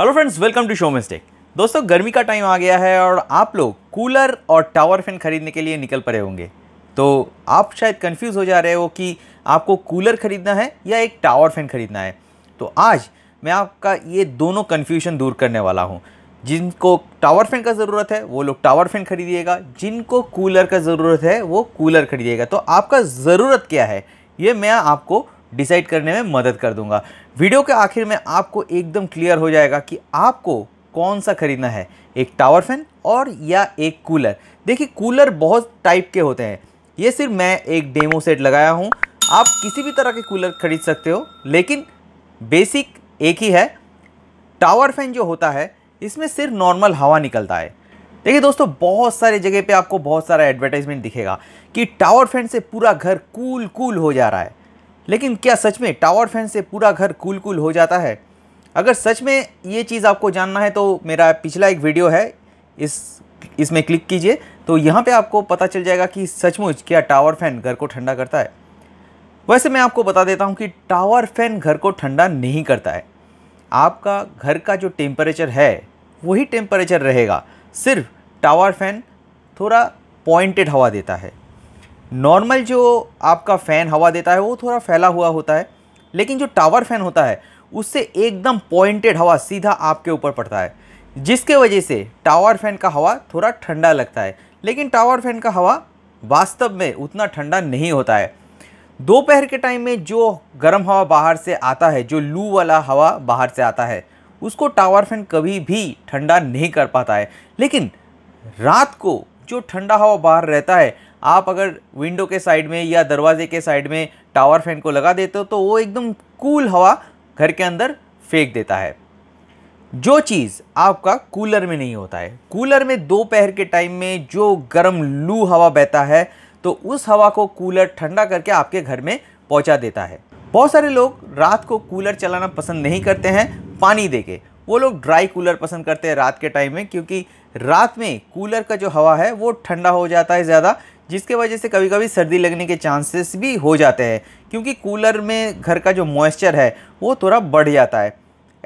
hello friends welcome to show mistake दोस्तों गर्मी का टाइम आ गया है और आप लोग कूलर और टावर फैन खरीदने के लिए निकल पड़े होंगे तो आप शायद कंफ्यूज हो जा रहे हो कि आपको कूलर खरीदना है या एक टावर फैन खरीदना है तो आज मैं आपका ये दोनों कन्फ्यूजन दूर करने वाला हूँ जिनको टावर फैन का ज़रूरत है वो लोग टावर फैन खरीदिएगा जिनको कूलर का ज़रूरत है वो कूलर खरीदिएगा तो आपका ज़रूरत क्या है ये मैं आपको डिसाइड करने में मदद कर दूंगा वीडियो के आखिर में आपको एकदम क्लियर हो जाएगा कि आपको कौन सा खरीदना है एक टावर फैन और या एक कूलर देखिए कूलर बहुत टाइप के होते हैं ये सिर्फ मैं एक डेमो सेट लगाया हूँ आप किसी भी तरह के कूलर खरीद सकते हो लेकिन बेसिक एक ही है टावर फैन जो होता है इसमें सिर्फ नॉर्मल हवा निकलता है देखिए दोस्तों बहुत सारे जगह पे आपको बहुत सारा एडवर्टाइजमेंट दिखेगा कि टावर फैन से पूरा घर कूल कूल हो जा रहा है लेकिन क्या सच में टावर फैन से पूरा घर कूल कूल हो जाता है अगर सच में ये चीज़ आपको जानना है तो मेरा पिछला एक वीडियो है इस इसमें क्लिक कीजिए तो यहाँ पे आपको पता चल जाएगा कि सचमुच क्या टावर फैन घर को ठंडा करता है वैसे मैं आपको बता देता हूँ कि टावर फैन घर को ठंडा नहीं करता है आपका घर का जो टेम्परेचर है वही टेम्परेचर रहेगा सिर्फ टावर फैन थोड़ा पॉइंटेड हवा देता है नॉर्मल जो आपका फ़ैन हवा देता है वो थोड़ा फैला हुआ होता है लेकिन जो टावर फ़ैन होता है उससे एकदम पॉइंटेड हवा सीधा आपके ऊपर पड़ता है जिसके वजह से टावर फ़ैन का हवा थोड़ा ठंडा लगता है लेकिन टावर फ़ैन का हवा वास्तव में उतना ठंडा नहीं होता है दोपहर के टाइम में जो गर्म हवा बाहर से आता है जो लू वाला हवा बाहर से आता है उसको टावर फैन कभी भी ठंडा नहीं कर पाता है लेकिन रात को जो ठंडा हवा बाहर रहता है आप अगर विंडो के साइड में या दरवाजे के साइड में टावर फैन को लगा देते हो तो वो एकदम कूल हवा घर के अंदर फेंक देता है जो चीज़ आपका कूलर में नहीं होता है कूलर में दोपहर के टाइम में जो गर्म लू हवा बहता है तो उस हवा को कूलर ठंडा करके आपके घर में पहुंचा देता है बहुत सारे लोग रात को कूलर चलाना पसंद नहीं करते हैं पानी दे के वो लोग ड्राई कूलर पसंद करते हैं रात के टाइम में क्योंकि रात में कूलर का जो हवा है वो ठंडा हो जाता है ज़्यादा जिसके वजह से कभी कभी सर्दी लगने के चांसेस भी हो जाते हैं क्योंकि कूलर में घर का जो मॉइस्चर है वो थोड़ा बढ़ जाता है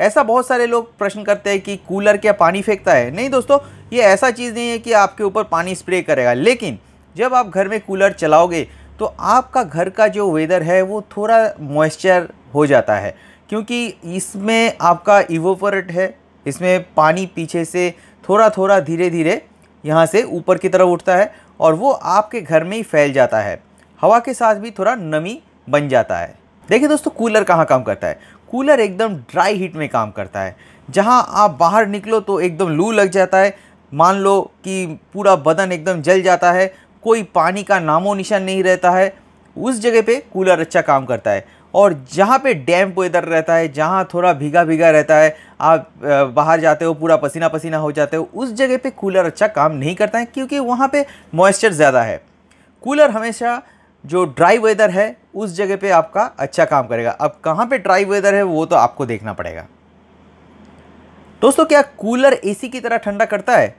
ऐसा बहुत सारे लोग प्रश्न करते हैं कि कूलर क्या पानी फेंकता है नहीं दोस्तों ये ऐसा चीज़ नहीं है कि आपके ऊपर पानी स्प्रे करेगा लेकिन जब आप घर में कूलर चलाओगे तो आपका घर का जो वेदर है वो थोड़ा मॉइस्चर हो जाता है क्योंकि इसमें आपका इवोपरेट है इसमें पानी पीछे से थोड़ा थोड़ा धीरे धीरे यहाँ से ऊपर की तरफ उठता है और वो आपके घर में ही फैल जाता है हवा के साथ भी थोड़ा नमी बन जाता है देखिए दोस्तों कूलर कहाँ काम करता है कूलर एकदम ड्राई हीट में काम करता है जहाँ आप बाहर निकलो तो एकदम लू लग जाता है मान लो कि पूरा बदन एकदम जल जाता है कोई पानी का नामो निशान नहीं रहता है उस जगह पे कूलर अच्छा काम करता है और जहाँ पे डैम्प वेदर रहता है जहाँ थोड़ा भीगा भीगा रहता है आप बाहर जाते हो पूरा पसीना पसीना हो जाते हो उस जगह पे कूलर अच्छा काम नहीं करता है क्योंकि वहाँ पे मॉइस्चर ज़्यादा है कूलर हमेशा जो ड्राई वेदर है उस जगह पे आपका अच्छा काम करेगा अब कहाँ पे ड्राई वेदर है वो तो आपको देखना पड़ेगा दोस्तों क्या कूलर ए की तरह ठंडा करता है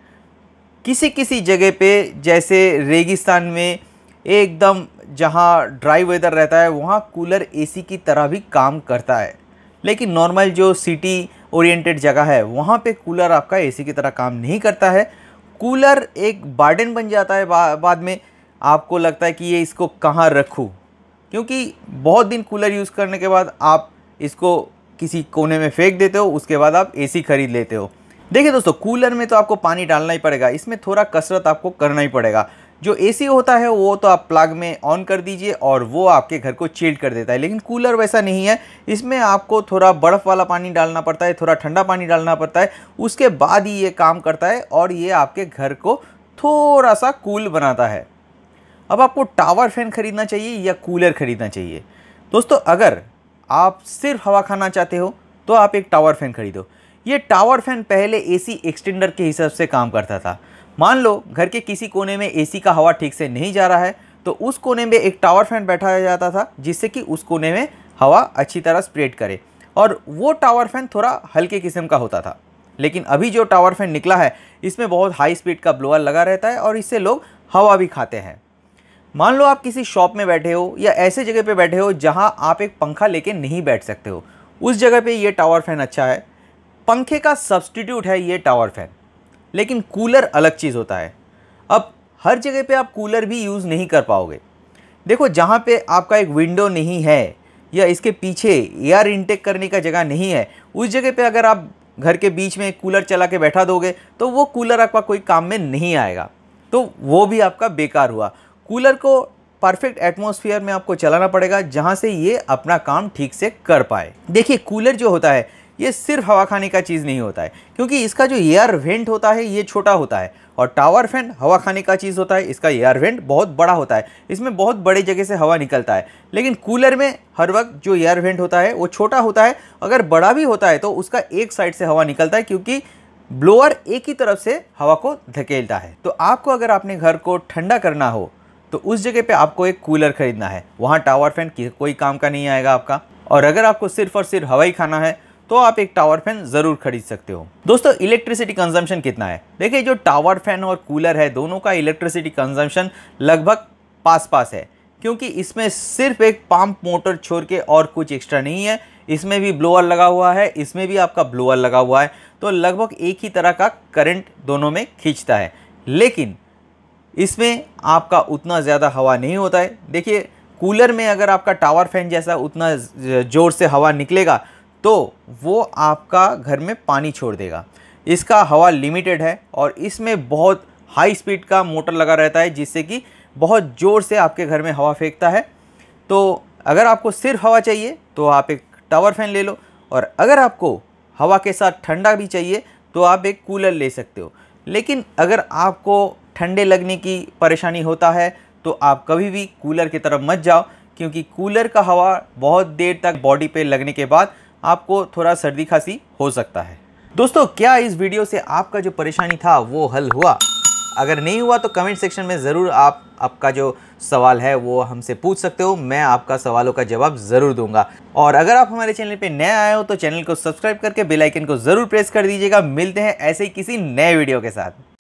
किसी किसी जगह पर जैसे रेगिस्तान में एकदम जहाँ ड्राई वेदर रहता है वहाँ कूलर एसी की तरह भी काम करता है लेकिन नॉर्मल जो सिटी ओरिएंटेड जगह है वहाँ पे कूलर आपका एसी की तरह काम नहीं करता है कूलर एक बार्डन बन जाता है बा, बाद में आपको लगता है कि ये इसको कहाँ रखूँ क्योंकि बहुत दिन कूलर यूज़ करने के बाद आप इसको किसी कोने में फेंक देते हो उसके बाद आप एसी खरीद लेते हो देखिए दोस्तों कूलर में तो आपको पानी डालना ही पड़ेगा इसमें थोड़ा कसरत आपको करना ही पड़ेगा जो ए होता है वो तो आप प्लग में ऑन कर दीजिए और वो आपके घर को चिल्ड कर देता है लेकिन कूलर वैसा नहीं है इसमें आपको थोड़ा बर्फ़ वाला पानी डालना पड़ता है थोड़ा ठंडा पानी डालना पड़ता है उसके बाद ही ये काम करता है और ये आपके घर को थोड़ा सा कूल बनाता है अब आपको टावर फैन ख़रीदना चाहिए या कूलर ख़रीदना चाहिए दोस्तों अगर आप सिर्फ हवा खाना चाहते हो तो आप एक टावर फैन खरीदो ये टावर फैन पहले एसी एक्सटेंडर के हिसाब से काम करता था मान लो घर के किसी कोने में एसी का हवा ठीक से नहीं जा रहा है तो उस कोने में एक टावर फैन बैठाया जाता था जिससे कि उस कोने में हवा अच्छी तरह स्प्रेड करे और वो टावर फैन थोड़ा हल्के किस्म का होता था लेकिन अभी जो टावर फैन निकला है इसमें बहुत हाई स्पीड का ब्लोअर लगा रहता है और इससे लोग हवा भी खाते हैं मान लो आप किसी शॉप में बैठे हो या ऐसे जगह पे बैठे हो जहाँ आप एक पंखा ले नहीं बैठ सकते हो उस जगह पर ये टावर फैन अच्छा है पंखे का सब्सटीट्यूट है ये टावर फैन लेकिन कूलर अलग चीज़ होता है अब हर जगह पे आप कूलर भी यूज़ नहीं कर पाओगे देखो जहाँ पे आपका एक विंडो नहीं है या इसके पीछे एयर इंटेक करने का जगह नहीं है उस जगह पे अगर आप घर के बीच में कूलर चला के बैठा दोगे तो वो कूलर आपका कोई काम में नहीं आएगा तो वो भी आपका बेकार हुआ कूलर को परफेक्ट एटमोसफियर में आपको चलाना पड़ेगा जहाँ से ये अपना काम ठीक से कर पाए देखिए कूलर जो होता है ये सिर्फ हवा खाने का चीज़ नहीं होता है क्योंकि इसका जो एयर वेंट होता है ये छोटा होता है और टावर फैन हवा खाने का चीज़ होता है इसका एयर वेंट बहुत बड़ा होता है इसमें बहुत बड़े जगह से हवा निकलता है लेकिन कूलर में हर वक्त जो एयर वेंट होता है वो छोटा होता है अगर बड़ा भी होता है तो उसका एक साइड से हवा निकलता है क्योंकि ब्लोअर एक ही तरफ से हवा को धकेलता है तो आपको अगर अपने घर को ठंडा करना हो तो उस जगह पे आपको एक कूलर खरीदना है वहाँ टावर फैन कोई काम का नहीं आएगा आपका और अगर आपको सिर्फ और सिर्फ हवाई खाना है तो आप एक टावर फैन ज़रूर खरीद सकते हो दोस्तों इलेक्ट्रिसिटी कंजम्पशन कितना है देखिए जो टावर फैन और कूलर है दोनों का इलेक्ट्रिसिटी कंजम्पशन लगभग पास पास है क्योंकि इसमें सिर्फ एक पंप मोटर छोड़ के और कुछ एक्स्ट्रा नहीं है इसमें भी ब्लोअर लगा हुआ है इसमें भी आपका ब्लोअर लगा हुआ है तो लगभग एक ही तरह का करंट दोनों में खींचता है लेकिन इसमें आपका उतना ज़्यादा हवा नहीं होता है देखिए कूलर में अगर आपका टावर फैन जैसा उतना ज़ोर से हवा निकलेगा तो वो आपका घर में पानी छोड़ देगा इसका हवा लिमिटेड है और इसमें बहुत हाई स्पीड का मोटर लगा रहता है जिससे कि बहुत ज़ोर से आपके घर में हवा फेंकता है तो अगर आपको सिर्फ हवा चाहिए तो आप एक टावर फैन ले लो और अगर आपको हवा के साथ ठंडा भी चाहिए तो आप एक कूलर ले सकते हो लेकिन अगर आपको ठंडे लगने की परेशानी होता है तो आप कभी भी कूलर की तरफ मत जाओ क्योंकि कूलर का हवा बहुत देर तक बॉडी पे लगने के बाद आपको थोड़ा सर्दी खांसी हो सकता है दोस्तों क्या इस वीडियो से आपका जो परेशानी था वो हल हुआ अगर नहीं हुआ तो कमेंट सेक्शन में ज़रूर आप आपका जो सवाल है वो हमसे पूछ सकते हो मैं आपका सवालों का जवाब ज़रूर दूंगा और अगर आप हमारे चैनल पे नए आए हो तो चैनल को सब्सक्राइब करके बेल आइकन को ज़रूर प्रेस कर दीजिएगा मिलते हैं ऐसे ही किसी नए वीडियो के साथ